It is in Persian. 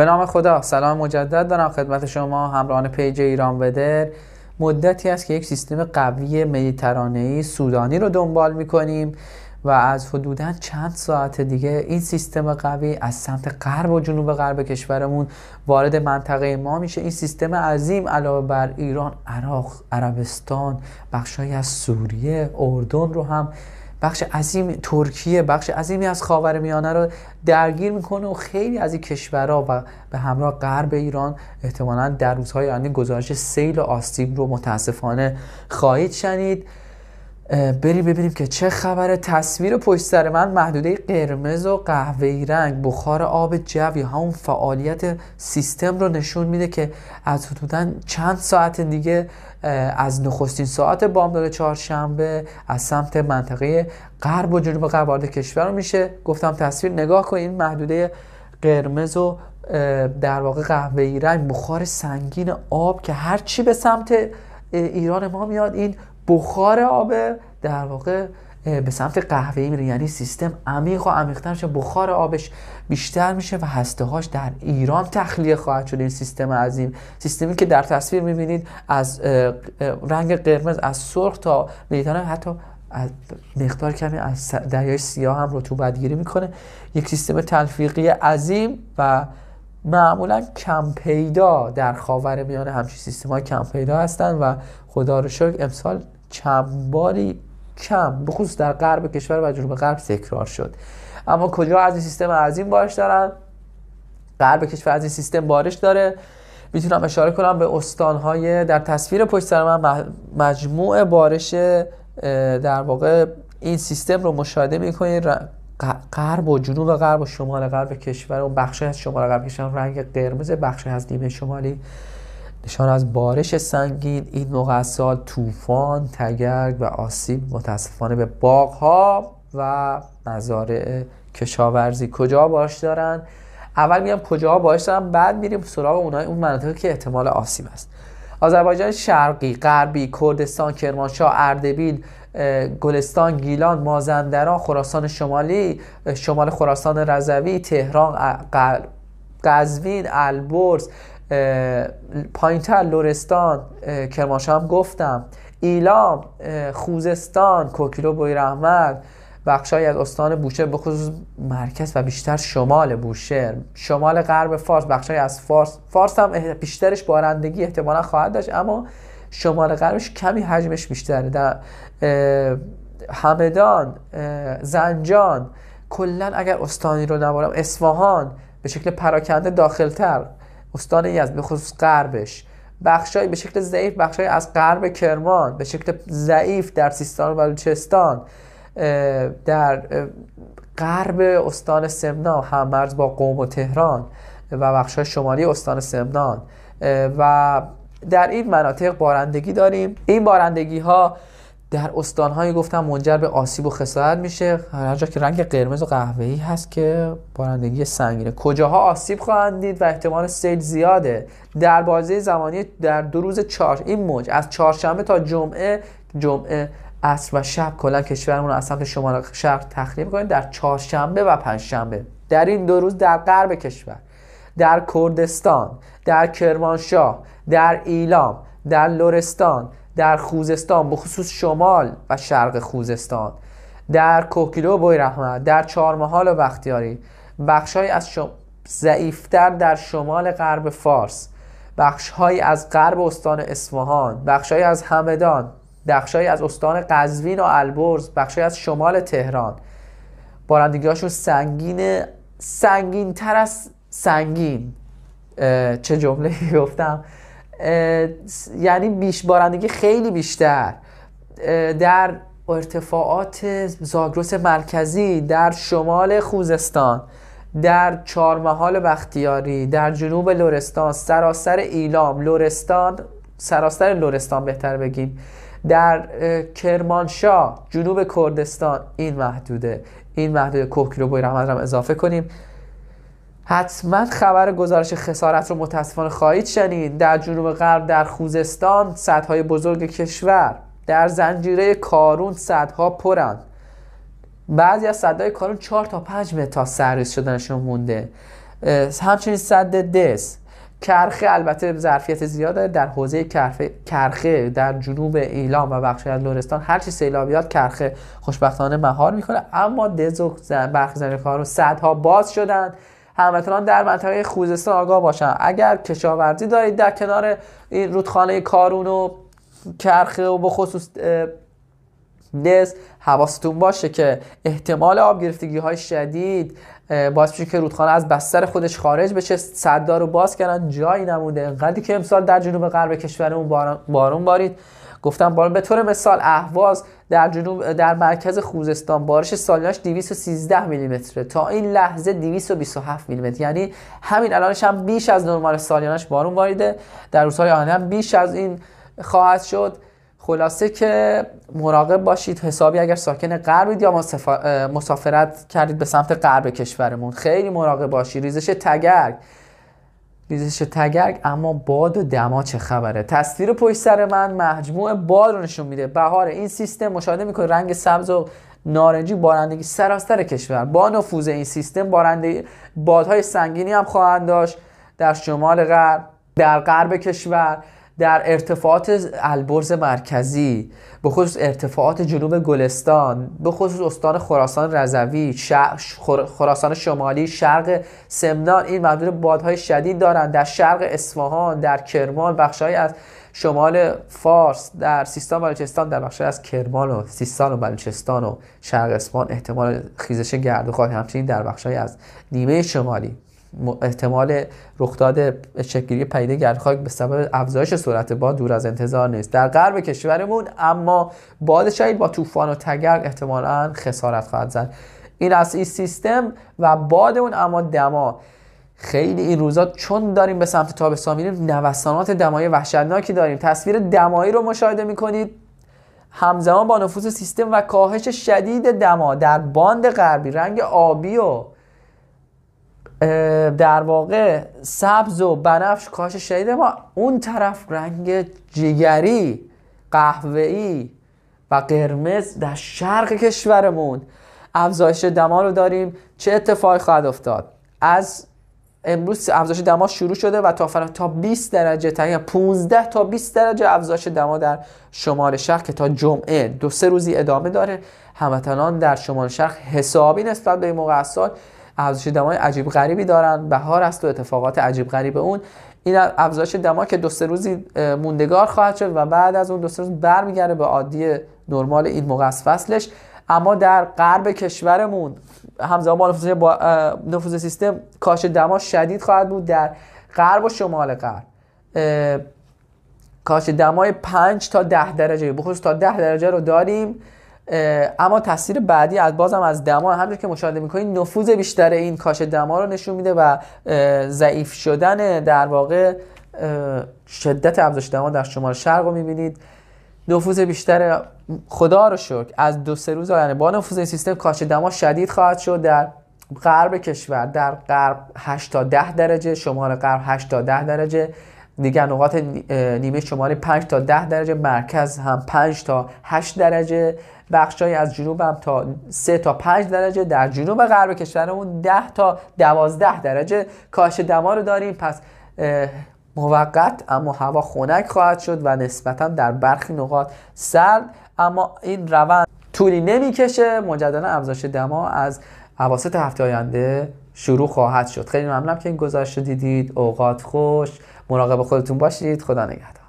به نام خدا سلام مجدد دارم خدمت شما همراهان پیج ایران ودر مدتی است که یک سیستم قوی مدیترانه سودانی رو دنبال میکنیم و از حدودا چند ساعت دیگه این سیستم قوی از سمت غرب و جنوب غرب کشورمون وارد منطقه ما میشه این سیستم عظیم علاوه بر ایران عراق عربستان بخشهایی از سوریه اردن رو هم بخش عظیم ترکیه بخش عظیمی از میانه رو درگیر میکنه و خیلی از این کشورها و به همراه غرب ایران احتمالا در روزهای آینده گزارش سیل و آسیب رو متاسفانه خواهید شنید بریم ببینیم که چه خبره تصویر پشت سر من محدوده قرمز و قهوه‌ای رنگ بخار آب جو یا همون فعالیت سیستم رو نشون میده که از حدودا چند ساعت دیگه از نخستین ساعت بامداد چهارشنبه از سمت منطقه غرب و جنوب غرب وارد کشور میشه گفتم تصویر نگاه کن این محدوده قرمز و در واقع ای رنگ بخار سنگین آب که هرچی به سمت ایران ما میاد این بخار آب در واقع به سمت قهوه‌ای میره یعنی سیستم عمیق و عمیقتر میشه بخار آبش بیشتر میشه و هسته هاش در ایران تخلیه خواهد شد این سیستم عظیم سیستمی که در تصویر میبینید از رنگ قرمز از سرخ تا لیتانم حتی از مقدار کمی از دریای سیاه هم رطوبت گیری میکنه یک سیستم تلفیقی عظیم و معمولا کم پیدا در خاور میانه همچین سیستم های کم پیدا هستن و خدا رو شکر امسال چند کم بخصوص در غرب کشور و جنوب غرب تکرار شد اما کجا از این سیستم عظیم بارش دارن غرب کشور از این سیستم بارش داره میتونم اشاره کنم به استانهای در تصویر پشت سر من مجموع بارش در واقع این سیستم رو مشاهده میکنید غرب و جنوب و غرب و شمال غرب کشور و بخشی از شمال غرب کشور رنگ قرمز بخشی از نیمه شمالی نشان از بارش سنگین این موقع سال طوفان تگرگ و آسیب متاسفانه به ها و مزارع کشاورزی کجا باش دارن اول میگم کجا باش دارن بعد میریم سراغ اونای اون مناطقی که احتمال آسیب است آذربایجان شرقی غربی کردستان کرمانشاه اردبیل گلستان گیلان مازندران خراسان شمالی شمال خراسان رضوی تهران قزوین البرز پایینتر لورستان هم گفتم ایلام خوزستان کوکیلو بوی رحمت بخشای از استان بوشهر به مرکز و بیشتر شمال بوشهر شمال غرب فارس بخشای از فارس فارس هم بیشترش بارندگی احتمالا خواهد داشت اما شمال غربش کمی حجمش بیشتره در همدان زنجان کلا اگر استانی رو نبارم اصفهان به شکل پراکنده داخلتر استان یزد به خصوص غربش بخشای به شکل ضعیف بخشای از غرب کرمان به شکل ضعیف در سیستان و بلوچستان در غرب استان سمنان هممرز با قوم و تهران و بخشای شمالی استان سمنان و در این مناطق بارندگی داریم این بارندگی ها در استانهایی گفتم منجر به آسیب و خسارت میشه هر جا که رنگ قرمز و قهوه‌ای هست که بارندگی سنگینه کجاها آسیب خواهند دید و احتمال سیل زیاده در بازی زمانی در دو روز چهار این موج از چهارشنبه تا جمعه جمعه عصر و شب کلا کشورمون از سمت شمال شرق تخریب کنید در چهارشنبه و پنجشنبه در این دو روز در غرب کشور در کردستان در کرمانشاه در ایلام در لرستان در خوزستان به خصوص شمال و شرق خوزستان در کوکیلو بوی رحمت در چهارمحال و بختیاری بخشهایی از شم... در شمال غرب فارس بخشهایی از غرب استان اصفهان بخشهایی از همدان بخشهایی از استان قزوین و البرز بخشهایی از شمال تهران بارندگیهاشون سنگین سنگین تر از سنگین چه جمله گفتم یعنی بیش بارندگی خیلی بیشتر در ارتفاعات زاگرس مرکزی در شمال خوزستان در چهارمحال بختیاری در جنوب لورستان سراسر ایلام لرستان سراسر لورستان بهتر بگیم در کرمانشاه جنوب کردستان این محدوده این محدوده کوکلو بوی رحمت هم اضافه کنیم حتما خبر گزارش خسارت رو متاسفانه خواهید شنید در جنوب غرب در خوزستان سدهای بزرگ کشور در زنجیره کارون سدها پرند بعضی از سدهای کارون 4 تا 5 متر تا سرریز شدنشون مونده همچنین صد دس کرخه البته ظرفیت زیاد داره در حوزه کرخه در جنوب ایلام و بخشی از لرستان هر چی کرخه خوشبختانه مهار میکنه اما دز و برخی زنجیره کارون باز شدند هموطنان در منطقه خوزستان آگاه باشن اگر کشاورزی دارید در کنار این رودخانه کارون و کرخه و بخصوص نس حواستون باشه که احتمال آب گرفتگی های شدید باعث میشه که رودخانه از بستر خودش خارج بشه صدا رو باز کردن جایی نمونده انقدری که امسال در جنوب غرب کشورمون بارون بارید گفتم بارون به طور مثال اهواز در جنوب در مرکز خوزستان بارش سالیانش 213 میلی تا این لحظه 227 میلی متر یعنی همین الانش هم بیش از نرمال سالیانش بارون واریده در روزهای آینده هم بیش از این خواهد شد خلاصه که مراقب باشید حسابی اگر ساکن غربید یا مسافرت کردید به سمت غرب کشورمون خیلی مراقب باشید ریزش تگرگ ریزش تگرگ اما باد و دما چه خبره تصویر پشت سر من مجموع باد رو نشون میده بهار این سیستم مشاهده میکنه رنگ سبز و نارنجی بارندگی سراسر کشور با نفوذ این سیستم بارندگی بادهای سنگینی هم خواهند داشت در شمال غرب در غرب کشور در ارتفاعات البرز مرکزی به خصوص ارتفاعات جنوب گلستان به خصوص استان خراسان رضوی خراسان شمالی شرق سمنان این ممدور بادهای شدید دارند در شرق اصفهان در کرمان بخشهایی از شمال فارس در سیستان و بلوچستان در بخشی از کرمان و سیستان و بلوچستان و شرق اصفهان احتمال خیزش گرد خاک همچنین در بخشهایی از نیمه شمالی احتمال رخداد شکلی پدیده گرخاک به سبب افزایش سرعت باد دور از انتظار نیست در غرب کشورمون اما باد شاید با طوفان و تگرگ احتمالا خسارت خواهد زد این از این سیستم و باد اون اما دما خیلی این روزا چون داریم به سمت تابستان میریم نوسانات دمایی وحشتناکی داریم تصویر دمایی رو مشاهده میکنید همزمان با نفوذ سیستم و کاهش شدید دما در باند غربی رنگ آبی و در واقع سبز و بنفش کاش شدید ما اون طرف رنگ جگری قهوه‌ای و قرمز در شرق کشورمون افزایش دما رو داریم چه اتفاقی خواهد افتاد از امروز افزایش دما شروع شده و تا تا 20 درجه تا 15 یعنی تا 20 درجه افزایش دما در شمال شرق که تا جمعه دو سه روزی ادامه داره هموطنان در شمال شرق حسابی نسبت به موقع سال افزایش دمای عجیب غریبی دارن بهار است و اتفاقات عجیب غریب اون این افزایش دما که دو سه روزی موندگار خواهد شد و بعد از اون دو سه روز برمیگرده به عادی نرمال این موقع از فصلش اما در غرب کشورمون همزمان با نفوذ, سیستم کاهش دما شدید خواهد بود در غرب و شمال غرب کاش دمای 5 تا 10 درجه بخصوص تا 10 درجه رو داریم اما تاثیر بعدی از بازم از دما همونطور که مشاهده میکنید نفوذ بیشتر این کاش دما رو نشون میده و ضعیف شدن در واقع شدت افزایش دما در شمال شرق رو میبینید نفوذ بیشتر خدا رو شکر از دو سه روز آینده با نفوذ این سیستم کاش دما شدید خواهد شد در غرب کشور در غرب 8 تا 10 درجه شمال غرب 8 تا 10 درجه دیگر نقاط نیمه شمالی 5 تا 10 درجه مرکز هم 5 تا 8 درجه بخشای از جنوب هم تا 3 تا 5 درجه در جنوب غرب کشورمون 10 تا 12 درجه کاش دما رو داریم پس موقت اما هوا خنک خواهد شد و نسبتا در برخی نقاط سرد اما این روند طولی نمیکشه مجددا افزایش دما از اواسط هفته آینده شروع خواهد شد خیلی ممنونم که این گزارش رو دیدید اوقات خوش مراقب خودتون باشید خدا نگهدار